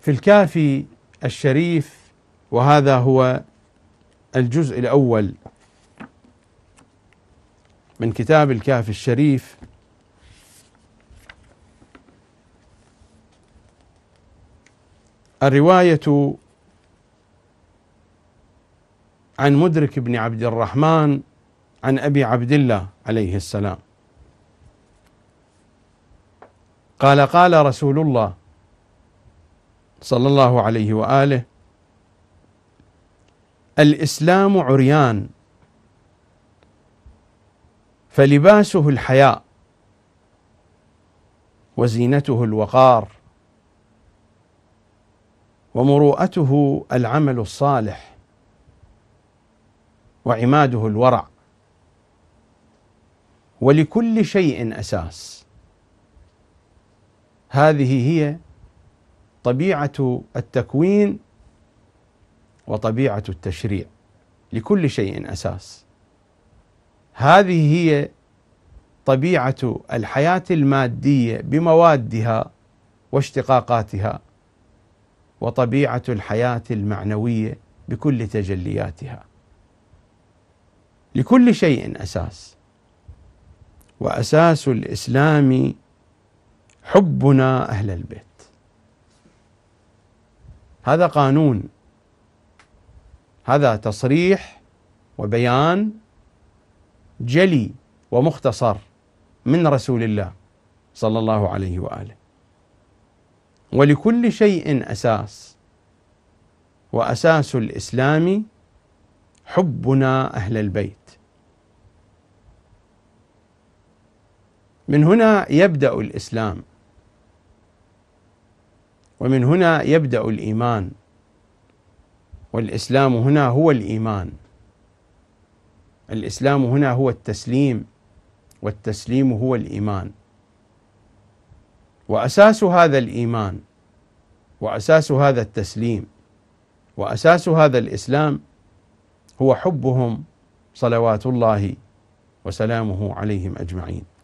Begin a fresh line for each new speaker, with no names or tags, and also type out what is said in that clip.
في الكافي الشريف وهذا هو الجزء الاول من كتاب الكافي الشريف الروايه عن مدرك بن عبد الرحمن عن ابي عبد الله عليه السلام قال قال رسول الله صلى الله عليه واله الاسلام عريان فلباسه الحياء وزينته الوقار ومروءته العمل الصالح وعماده الورع ولكل شيء اساس هذه هي طبيعه التكوين وطبيعه التشريع لكل شيء اساس هذه هي طبيعه الحياه الماديه بموادها واشتقاقاتها وطبيعه الحياه المعنويه بكل تجلياتها لكل شيء اساس واساس الاسلام حبنا اهل البيت هذا قانون هذا تصريح وبيان جلي ومختصر من رسول الله صلى الله عليه واله ولكل شيء اساس واساس الاسلام حبنا اهل البيت من هنا يبدا الاسلام ومن هنا يبدا الايمان والاسلام هنا هو الايمان الاسلام هنا هو التسليم والتسليم هو الايمان واساس هذا الايمان واساس هذا التسليم واساس هذا الاسلام هو حبهم صلوات الله وسلامه عليهم اجمعين